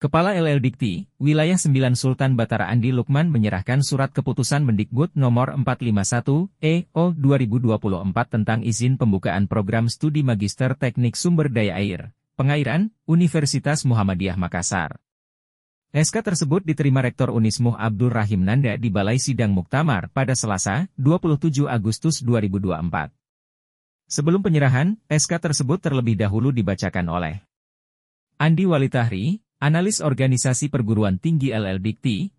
Kepala LL Dikti, Wilayah 9 Sultan Batara Andi Lukman menyerahkan surat keputusan Mendikbud nomor 451 EO 2024 tentang izin pembukaan program studi Magister Teknik Sumber Daya Air, Pengairan, Universitas Muhammadiyah Makassar. SK tersebut diterima Rektor Unismuh Abdul Rahim Nanda di Balai Sidang Muktamar pada Selasa, 27 Agustus 2024. Sebelum penyerahan, SK tersebut terlebih dahulu dibacakan oleh Andi Walitahri, analis organisasi perguruan tinggi LL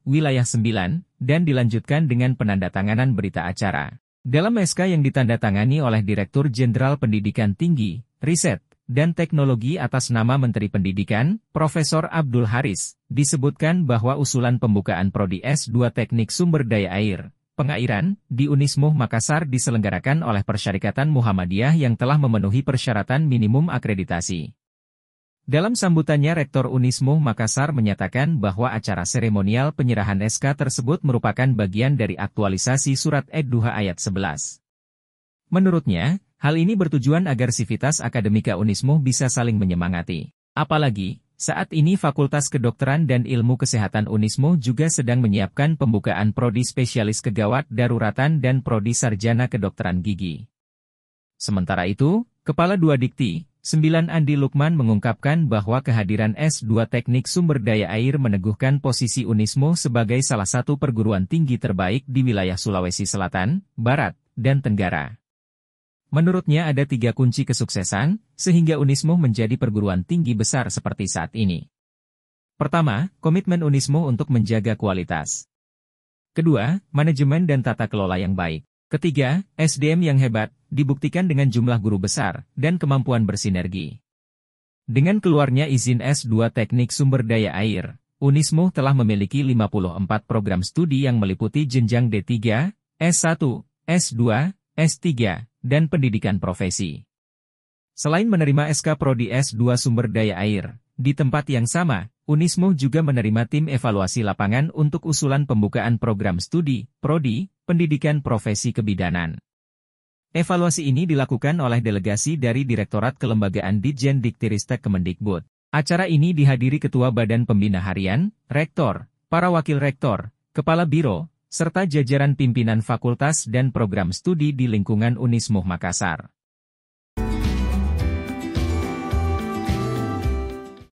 wilayah 9, dan dilanjutkan dengan penandatanganan berita acara. Dalam SK yang ditandatangani oleh Direktur Jenderal Pendidikan Tinggi, Riset, dan Teknologi atas nama Menteri Pendidikan, Profesor Abdul Haris, disebutkan bahwa usulan pembukaan Prodi S2 Teknik Sumber Daya Air, Pengairan, di Unismuh Makassar diselenggarakan oleh Persyarikatan Muhammadiyah yang telah memenuhi persyaratan minimum akreditasi. Dalam sambutannya Rektor Unismu Makassar menyatakan bahwa acara seremonial penyerahan SK tersebut merupakan bagian dari aktualisasi surat e ayat 11. Menurutnya, hal ini bertujuan agar sivitas akademika Unismu bisa saling menyemangati. Apalagi, saat ini Fakultas Kedokteran dan Ilmu Kesehatan Unismu juga sedang menyiapkan pembukaan prodi spesialis kegawat daruratan dan prodi sarjana kedokteran gigi. Sementara itu, Kepala Dua Dikti, 9. Andi Lukman mengungkapkan bahwa kehadiran S2 Teknik Sumber Daya Air meneguhkan posisi UNISMO sebagai salah satu perguruan tinggi terbaik di wilayah Sulawesi Selatan, Barat, dan Tenggara. Menurutnya ada tiga kunci kesuksesan, sehingga UNISMO menjadi perguruan tinggi besar seperti saat ini. Pertama, komitmen UNISMO untuk menjaga kualitas. Kedua, manajemen dan tata kelola yang baik. Ketiga, SDM yang hebat, dibuktikan dengan jumlah guru besar dan kemampuan bersinergi. Dengan keluarnya izin S2 Teknik Sumber Daya Air, Unismu telah memiliki 54 program studi yang meliputi jenjang D3, S1, S2, S3, dan pendidikan profesi. Selain menerima SK Prodi S2 Sumber Daya Air, di tempat yang sama, Unismu juga menerima tim evaluasi lapangan untuk usulan pembukaan program studi, prodi, pendidikan profesi kebidanan. Evaluasi ini dilakukan oleh delegasi dari Direktorat Kelembagaan Ditjen Diktiristek Kemendikbud. Acara ini dihadiri Ketua Badan Pembina Harian, Rektor, para Wakil Rektor, Kepala Biro, serta jajaran pimpinan fakultas dan program studi di lingkungan Unismuh Makassar.